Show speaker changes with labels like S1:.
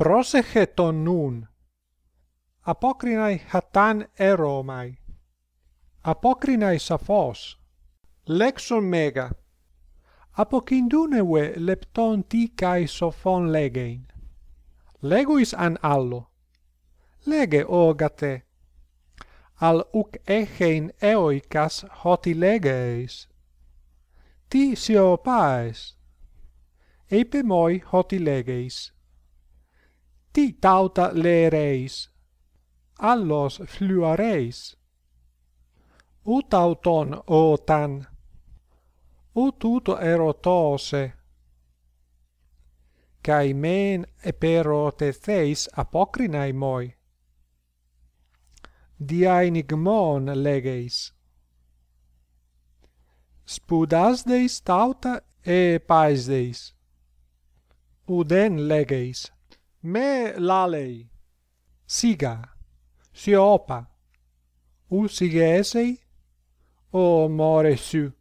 S1: prosege ton nun apocrinai hatan ROMAI! apocrinai saphos lexon mega apokindunewe lepton ti kai sophon legein leguis an allo lege ogate al uk echein eoikas hoti legeis ti sio paes epe moi hoti legeis ti tauta lereis? Allos fluareis. Ut auton otan. Ut ut erotose. Caimen men eperote theis apocrinae moi. Diae nigmon legeis. Spudas deis tauta e paes deis. den legeis me lalei siga si opa u sigesei o more su